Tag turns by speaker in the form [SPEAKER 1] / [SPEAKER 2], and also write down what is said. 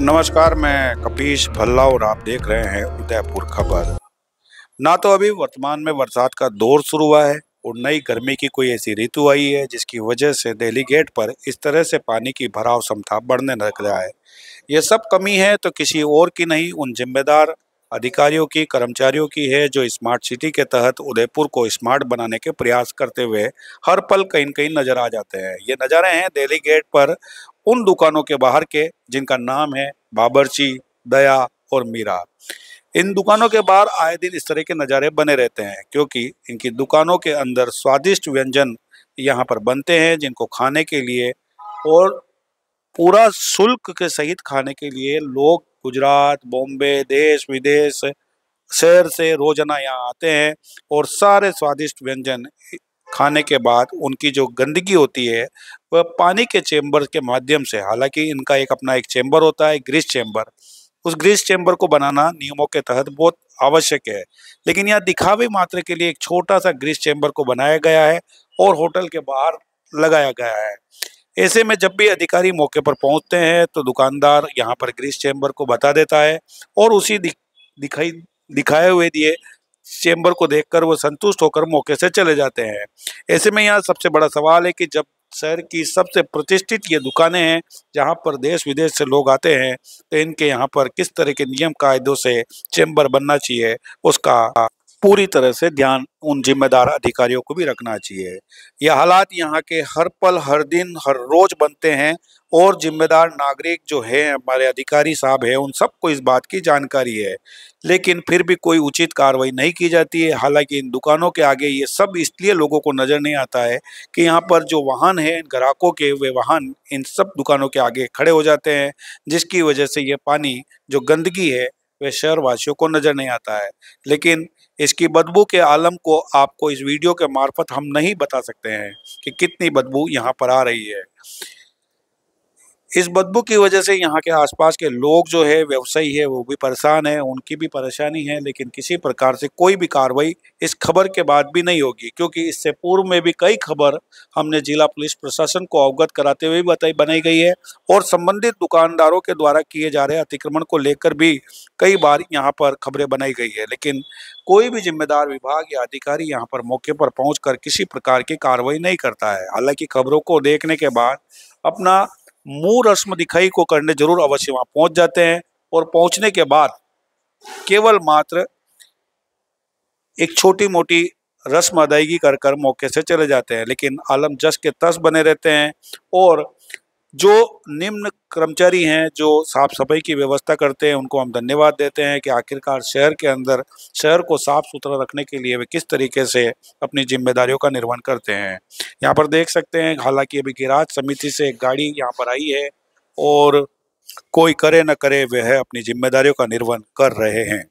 [SPEAKER 1] नमस्कार मैं कपीश भल्ला और आप देख रहे हैं उदयपुर खबर ना तो अभी वर्तमान में बरसात का दौर शुरू हुआ है और नई गर्मी की कोई ऐसी ऋतु आई है जिसकी वजह से दिल्ली गेट पर इस तरह से पानी की भराव क्षमता बढ़ने लग रहा है ये सब कमी है तो किसी और की नहीं उन जिम्मेदार अधिकारियों की कर्मचारियों की है जो स्मार्ट सिटी के तहत उदयपुर को स्मार्ट बनाने के प्रयास करते हुए हर पल कहीं कहीं नज़र आ जाते हैं ये नज़ारे हैं दिल्ली गेट पर उन दुकानों के बाहर के जिनका नाम है बाबरची दया और मीरा इन दुकानों के बाहर आए दिन इस तरह के नज़ारे बने रहते हैं क्योंकि इनकी दुकानों के अंदर स्वादिष्ट व्यंजन यहाँ पर बनते हैं जिनको खाने के लिए और पूरा शुल्क के सहित खाने के लिए लोग गुजरात बॉम्बे देश विदेश शहर से रोजाना यहाँ आते हैं और सारे स्वादिष्ट व्यंजन खाने के बाद उनकी जो गंदगी होती है वह पानी के चैम्बर के माध्यम से हालांकि इनका एक अपना एक चैम्बर होता है ग्रीस चैम्बर उस ग्रीस चैम्बर को बनाना नियमों के तहत बहुत आवश्यक है लेकिन यहाँ दिखावे मात्र के लिए एक छोटा सा ग्रीस चैम्बर को बनाया गया है और होटल के बाहर लगाया गया है ऐसे में जब भी अधिकारी मौके पर पहुंचते हैं तो दुकानदार यहाँ पर ग्रीस चैम्बर को बता देता है और उसी दिख, दिखाई दिखाए हुए दिए चैम्बर को देखकर वो संतुष्ट होकर मौके से चले जाते हैं ऐसे में यहाँ सबसे बड़ा सवाल है कि जब शहर की सबसे प्रतिष्ठित ये दुकानें हैं जहाँ पर देश विदेश से लोग आते हैं तो इनके यहाँ पर किस तरह के नियम कायदों से चैम्बर बनना चाहिए उसका पूरी तरह से ध्यान उन जिम्मेदार अधिकारियों को भी रखना चाहिए यह हालात यहाँ के हर पल हर दिन हर रोज बनते हैं और जिम्मेदार नागरिक जो है हमारे अधिकारी साहब हैं उन सबको इस बात की जानकारी है लेकिन फिर भी कोई उचित कार्रवाई नहीं की जाती है हालांकि इन दुकानों के आगे ये सब इसलिए लोगों को नज़र नहीं आता है कि यहाँ पर जो वाहन है ग्राहकों के वे वाहन इन सब दुकानों के आगे खड़े हो जाते हैं जिसकी वजह से ये पानी जो गंदगी है वे शहरवासियों को नज़र नहीं आता है लेकिन इसकी बदबू के आलम को आपको इस वीडियो के मार्फत हम नहीं बता सकते हैं कि कितनी बदबू यहाँ पर आ रही है इस बदबू की वजह से यहाँ के आसपास के लोग जो है व्यवसायी है वो भी परेशान है उनकी भी परेशानी है लेकिन किसी प्रकार से कोई भी कार्रवाई इस खबर के बाद भी नहीं होगी क्योंकि इससे पूर्व में भी कई खबर हमने जिला पुलिस प्रशासन को अवगत कराते हुए बताई बनाई गई है और संबंधित दुकानदारों के द्वारा किए जा रहे अतिक्रमण को लेकर भी कई बार यहाँ पर खबरें बनाई गई है लेकिन कोई भी जिम्मेदार विभाग या अधिकारी यहाँ पर मौके पर पहुँच किसी प्रकार की कार्रवाई नहीं करता है हालांकि खबरों को देखने के बाद अपना मूल रस्म दिखाई को करने जरूर अवश्य वहां पहुंच जाते हैं और पहुंचने के बाद केवल मात्र एक छोटी मोटी रस्म अदायगी कर कर मौके से चले जाते हैं लेकिन आलम जस के तस बने रहते हैं और जो निम्न कर्मचारी हैं जो साफ सफाई की व्यवस्था करते हैं उनको हम धन्यवाद देते हैं कि आखिरकार शहर के अंदर शहर को साफ सुथरा रखने के लिए वे किस तरीके से अपनी जिम्मेदारियों का निर्वहन करते हैं यहाँ पर देख सकते हैं हालांकि अभी गिराज समिति से एक गाड़ी यहाँ पर आई है और कोई करे न करे वह अपनी जिम्मेदारियों का निर्वहन कर रहे हैं